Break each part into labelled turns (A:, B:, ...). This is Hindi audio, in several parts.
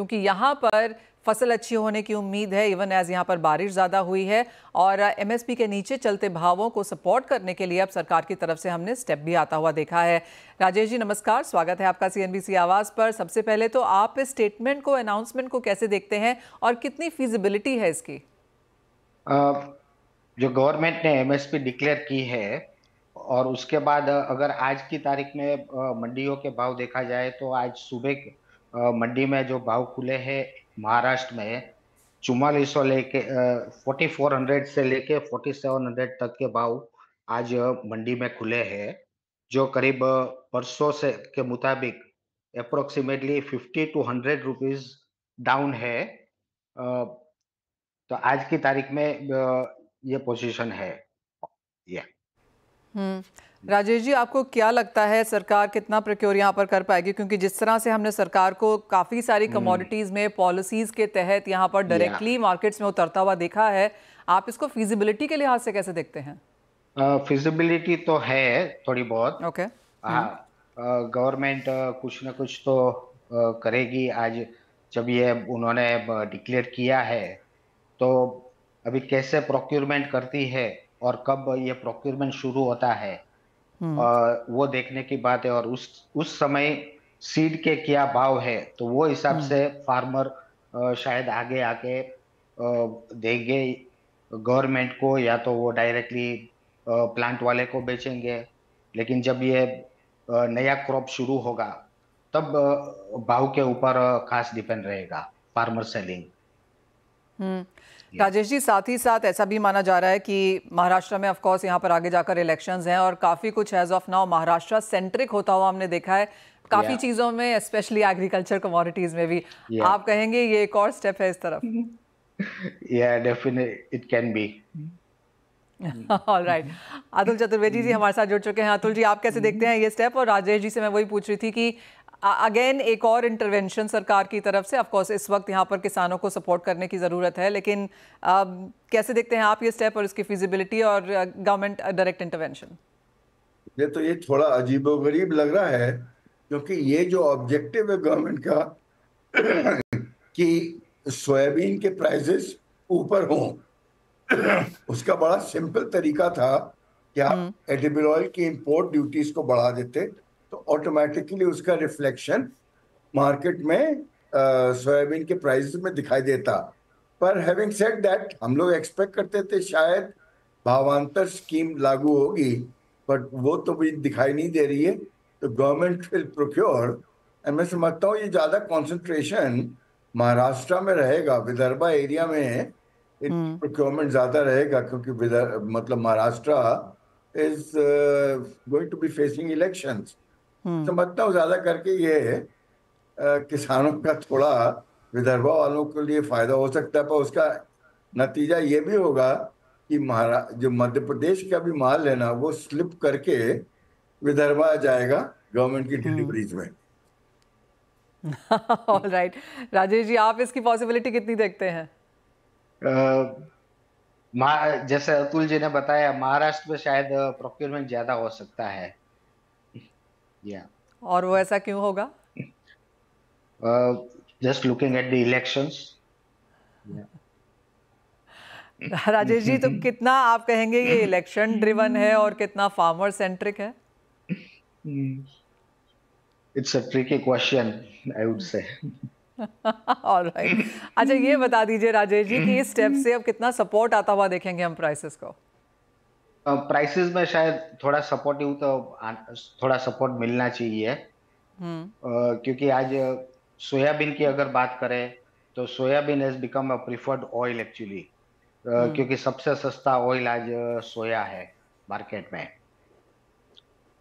A: क्योंकि यहाँ पर फसल अच्छी होने की उम्मीद है इवन एज़ यहाँ पर बारिश ज़्यादा हुई है और एमएसपी uh, के नीचे चलते भावों को सपोर्ट करने के लिए अब सरकार की तरफ से हमने स्टेप भी आता हुआ देखा है राजेश जी नमस्कार स्वागत है आपका सीएनबीसी आवाज़ पर सबसे पहले तो आप इस स्टेटमेंट को अनाउंसमेंट को कैसे देखते हैं और कितनी फिजिबिलिटी है इसकी
B: जो गवर्नमेंट ने एमएसपी डिक्लेयर की है और उसके बाद अगर आज की तारीख में मंडियों के भाव देखा जाए तो आज सुबह मंडी में जो भाव खुले हैं महाराष्ट्र में चुमालीस सौ लेके फोर्टी फोर हंड्रेड से लेके फोर्टी सेवन हंड्रेड तक के भाव आज मंडी में खुले हैं जो करीब परसों से के मुताबिक approximately fifty two hundred rupees down है तो आज की तारीख में ये पोजीशन है या yeah.
A: हम्म। राजेश जी आपको क्या लगता है सरकार कितना प्रक्योर यहाँ पर कर पाएगी क्योंकि जिस तरह से हमने सरकार को काफ़ी सारी कमोडिटीज़ हम्म। में पॉलिसीज़ के तहत यहाँ पर डायरेक्टली मार्केट्स में उतरता हुआ देखा है आप इसको फिजिबिलिटी के लिहाज से कैसे देखते हैं
B: फिजिबिलिटी तो है थोड़ी बहुत ओके गवर्नमेंट हम्म। कुछ ना कुछ तो करेगी आज जब ये उन्होंने डिक्लेयर किया है तो अभी कैसे प्रोक्योरमेंट करती है और कब ये प्रोक्योरमेंट शुरू होता है हम्म। वो देखने की बात है और उस उस समय सीड के क्या भाव है तो वो हिसाब हम्म। से फार्मर शायद आगे आके देंगे गवर्नमेंट को या तो वो डायरेक्टली प्लांट वाले को बेचेंगे लेकिन जब ये नया क्रॉप शुरू होगा तब भाव के ऊपर खास डिपेंड रहेगा फार्मर सेलिंग
A: हम्म। राजेश जी साथ ही साथ ऐसा भी माना जा रहा है कि महाराष्ट्र में ऑफकोर्स यहाँ पर आगे जाकर इलेक्शंस हैं और काफ़ी कुछ as of now Maharashtra centric होता हुआ हमने देखा है काफ़ी yeah. चीज़ों में स्पेशली एग्रीकल्चर कमोडिटीज़ में भी yeah. आप कहेंगे ये एक और स्टेप है इस तरफ
B: या definite it can be
A: all right Atul Chaturvedi ji हमारे साथ जुड़ चुके हैं अतुल जी आप कैसे mm-hmm. देखते हैं ये स्टेप और राजेश जी से मैं वही पूछ रही थी कि अगेन एक और इंटरवेंशन सरकार की तरफ से ऑफकोर्स इस वक्त यहाँ पर किसानों को सपोर्ट करने की ज़रूरत है लेकिन uh, कैसे देखते हैं आप ये स्टेप और इसकी फिजिबिलिटी और गवर्नमेंट डायरेक्ट इंटरवेंशन
C: ये तो ये थोड़ा अजीबोगरीब लग रहा है क्योंकि ये जो ऑब्जेक्टिव है गवर्नमेंट का कि सोयाबीन के प्राइजेस ऊपर हों उसका बड़ा सिंपल तरीका था कि आप एडिबल हम्म। ऑयल की इंपोर्ट ड्यूटीज को बढ़ा देते तो ऑटोमेटिकली उसका रिफ्लेक्शन मार्केट में सोयाबीन के प्राइस में दिखाई देता पर हैविंग सेड दैट हम लोग एक्सपेक्ट करते थे शायद भावांतर स्कीम लागू होगी बट वो तो भी दिखाई नहीं दे रही है तो गवर्नमेंट विल प्रोक्योर एंड मैं समझता हूँ ये ज़्यादा कॉन्सेंट्रेशन महाराष्ट्र में रहेगा विदर्भा एरिया में प्रोक्योरमेंट हम्म। ज़्यादा रहेगा क्योंकि मतलब Maharashtra is going to be facing elections समझता हूँ ज्यादा करके ये किसानों का थोड़ा विदर्भा वालों के लिए फायदा हो सकता है पर उसका नतीजा ये भी होगा कि महाराज जो मध्य प्रदेश का भी माल है ना वो स्लिप करके विदर्भा जाएगा गवर्नमेंट की हम्म। डिलीवरीज में
A: ऑल राइट राजेश जी आप इसकी पॉसिबिलिटी कितनी देखते हैं
C: uh,
B: जैसे अतुल जी ने बताया महाराष्ट्र में शायद प्रोक्योरमेंट ज्यादा हो सकता है yeah
A: और वो ऐसा क्यों होगा
B: just looking at the elections
A: Rajesh ji तो कितना आप कहेंगे ये इलेक्शन ड्रिवन है और कितना फार्मर सेंट्रिक है
B: it's a tricky question I would say
A: अच्छा ये बता दीजिए राजेश जी कि इस स्टेप से अब कितना सपोर्ट आता हुआ देखेंगे हम प्राइसेस को
B: प्राइसेस में शायद थोड़ा सपोर्टिव तो थोड़ा सपोर्ट मिलना चाहिए हम्म। क्योंकि आज सोयाबीन की अगर बात करें तो soybean has become a preferred oil actually क्योंकि सबसे सस्ता ऑयल आज सोया है मार्केट में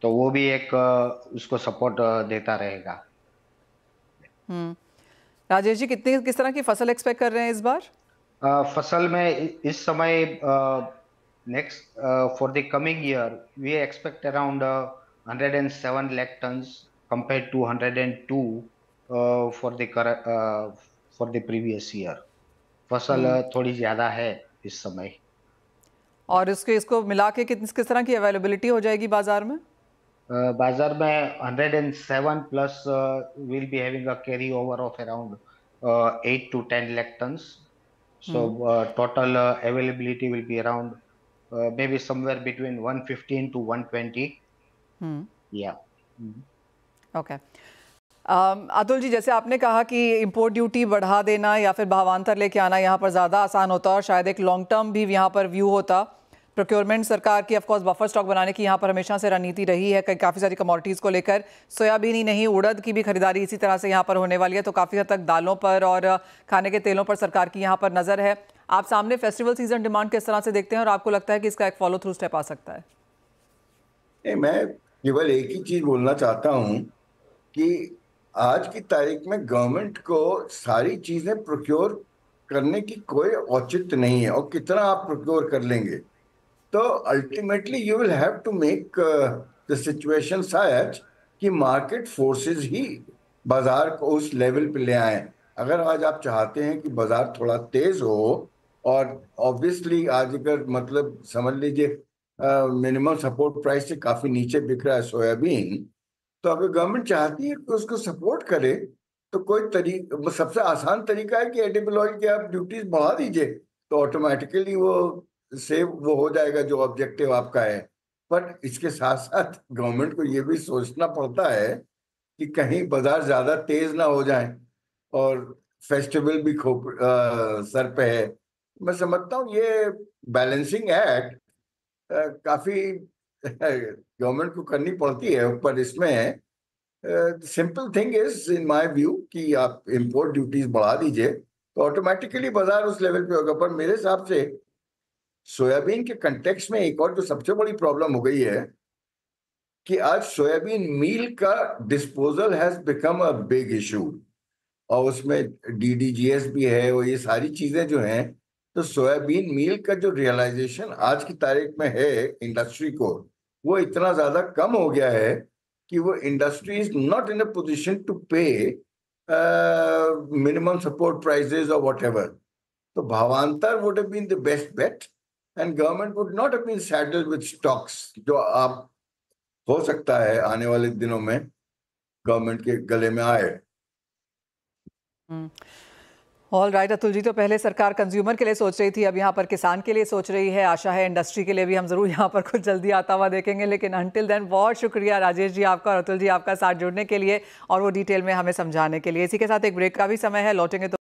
B: तो वो भी एक उसको सपोर्ट देता रहेगा
A: हम्म। राजेश जी कितनी किस तरह की फसल एक्सपेक्ट कर रहे हैं इस बार
B: आ, फसल में इस समय आ, next uh, for the coming year, we expect around uh, 107 lakh tons compared to 102 uh, for the uh, for the previous year. फसल uh, hmm. थोड़ी ज़्यादा है इस समय
A: और इसके इसको मिला के किस किस तरह की अवेलेबिलिटी हो जाएगी बाजार में
B: uh, बाजार में 107 plus will be having a carry over of around 8 to 10 lakh tons so total availability will be around uh, maybe somewhere between 115 to 120 hmm. yeah
A: hmm. okay Atul um, ji जैसे आपने कहा कि इंपोर्ट ड्यूटी बढ़ा देना या फिर भावांतर लेके आना यहाँ पर ज़्यादा आसान होता और शायद एक लॉन्ग टर्म भी यहाँ पर व्यू होता प्रोक्योरमेंट सरकार की ऑफकोर्स बफर स्टॉक बनाने की यहाँ पर हमेशा से रणनीति रही है काफ़ी सारी कमोडिटीज़ को लेकर सोयाबीन ही नहीं उड़द की भी खरीदारी इसी तरह से यहाँ पर होने वाली है तो काफ़ी हद तक दालों पर और खाने के तेलों पर सरकार की यहाँ पर नज़र है आप सामने फेस्टिवल सीजन डिमांड किस तरह से देखते हैं और आपको लगता है कि इसका एक फॉलो थ्रू स्टेप आ सकता है
C: ए, मैं केवल एक ही चीज बोलना चाहता हूँ कि आज की तारीख में गवर्नमेंट को सारी चीजें प्रोक्योर करने की कोई औचित्य नहीं है और कितना आप प्रोक्योर कर लेंगे तो ultimately you will have to make the situation such कि मार्केट फोर्सेस ही बाजार को उस लेवल पे ले आए अगर आज आप चाहते हैं कि बाजार थोड़ा तेज हो और ऑब्वियसली आज अगर मतलब समझ लीजिए मिनिमम सपोर्ट प्राइस से काफी नीचे बिक रहा है सोयाबीन तो अगर गवर्नमेंट चाहती है कि उसको सपोर्ट करे तो कोई तरीका सबसे आसान तरीका है कि एडिबल ऑयल की आप ड्यूटीज बढ़ा दीजिए तो ऑटोमेटिकली वो सेव वो हो जाएगा जो ऑब्जेक्टिव आपका है पर इसके साथ साथ गवर्नमेंट को ये भी सोचना पड़ता है कि कहीं बाजार ज्यादा तेज ना हो जाए और फेस्टिवल भी खो सर पे है मैं समझता हूँ ये बैलेंसिंग एक्ट काफी गवर्नमेंट को करनी पड़ती है पर इसमें simple thing is in my view कि आप इंपोर्ट ड्यूटीज बढ़ा दीजिए तो ऑटोमेटिकली बाजार उस लेवल पे होगा पर मेरे हिसाब से सोयाबीन के कंटेक्स में एक और जो सबसे बड़ी प्रॉब्लम हो गई है कि आज सोयाबीन मील का disposal has become a big issue और उसमें डीडीजीएस भी है और ये सारी चीजें जो हैं तो सोयाबीन मील का जो रियलाइजेशन आज की तारीख में है इंडस्ट्री को वो इतना ज्यादा कम हो गया है कि वो industry is not in a position to pay minimum support prices और वट एवर तो Bhavantar would been the best bet and government would not been saddled with stocks जो आप हो सकता है आने वाले दिनों में गवर्नमेंट के गले में आए
A: hmm. All right Atul ji तो पहले सरकार कंज्यूमर के लिए सोच रही थी अब यहाँ पर किसान के लिए सोच रही है आशा है इंडस्ट्री के लिए भी हम जरूर यहाँ पर कुछ जल्दी आता हुआ देखेंगे लेकिन अंटिल देन बहुत शुक्रिया राजेश जी आपका और अतुल जी आपका साथ जुड़ने के लिए और वो डिटेल में हमें समझाने के लिए इसी के साथ एक ब्रेक का भी समय है लौटेंगे तो